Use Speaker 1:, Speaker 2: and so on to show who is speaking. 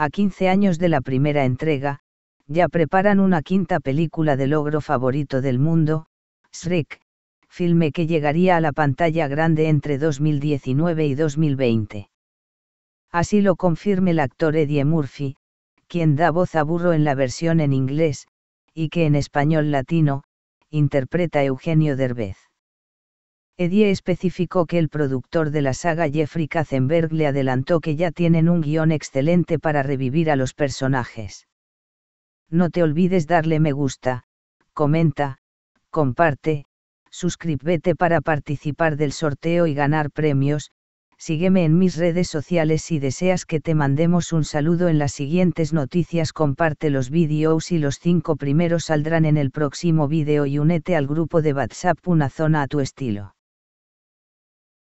Speaker 1: a 15 años de la primera entrega, ya preparan una quinta película de logro favorito del mundo, Shrek, filme que llegaría a la pantalla grande entre 2019 y 2020. Así lo confirma el actor Eddie Murphy, quien da voz a Burro en la versión en inglés, y que en español latino, interpreta Eugenio Derbez. Eddie especificó que el productor de la saga Jeffrey Katzenberg le adelantó que ya tienen un guión excelente para revivir a los personajes. No te olvides darle me gusta, comenta, comparte, suscríbete para participar del sorteo y ganar premios, sígueme en mis redes sociales si deseas que te mandemos un saludo en las siguientes noticias comparte los vídeos y los cinco primeros saldrán en el próximo vídeo y únete al grupo de WhatsApp una zona a tu estilo.